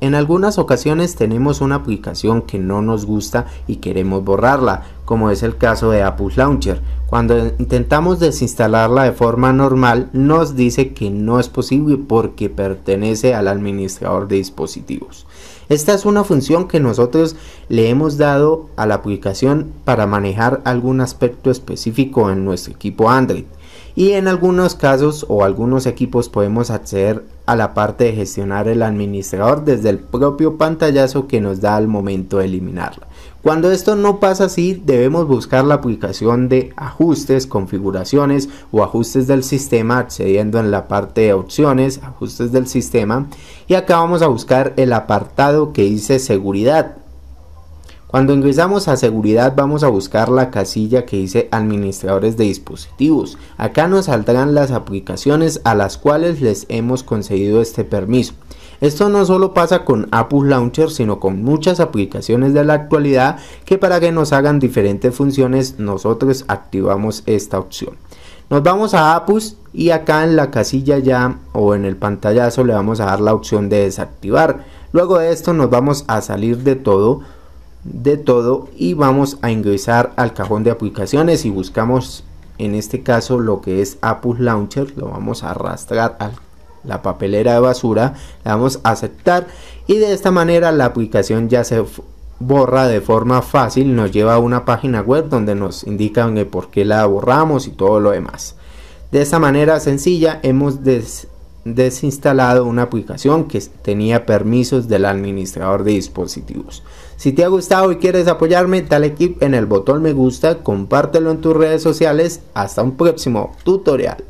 En algunas ocasiones tenemos una aplicación que no nos gusta y queremos borrarla, como es el caso de Apple Launcher. Cuando intentamos desinstalarla de forma normal, nos dice que no es posible porque pertenece al administrador de dispositivos. Esta es una función que nosotros le hemos dado a la aplicación para manejar algún aspecto específico en nuestro equipo Android y en algunos casos o algunos equipos podemos acceder a la parte de gestionar el administrador desde el propio pantallazo que nos da al momento de eliminarla. Cuando esto no pasa así, debemos buscar la aplicación de ajustes, configuraciones o ajustes del sistema accediendo en la parte de opciones, ajustes del sistema y acá vamos a buscar el apartado que dice seguridad cuando ingresamos a seguridad vamos a buscar la casilla que dice administradores de dispositivos. Acá nos saldrán las aplicaciones a las cuales les hemos concedido este permiso. Esto no solo pasa con Apus Launcher, sino con muchas aplicaciones de la actualidad que para que nos hagan diferentes funciones nosotros activamos esta opción. Nos vamos a Apus y acá en la casilla ya o en el pantallazo le vamos a dar la opción de desactivar. Luego de esto nos vamos a salir de todo de todo y vamos a ingresar al cajón de aplicaciones y buscamos en este caso lo que es Apple Launcher, lo vamos a arrastrar a la papelera de basura, le vamos a aceptar y de esta manera la aplicación ya se borra de forma fácil, nos lleva a una página web donde nos indican el por qué la borramos y todo lo demás. De esta manera sencilla hemos des desinstalado una aplicación que tenía permisos del administrador de dispositivos. Si te ha gustado y quieres apoyarme, dale equipo en el botón me gusta, compártelo en tus redes sociales. Hasta un próximo tutorial.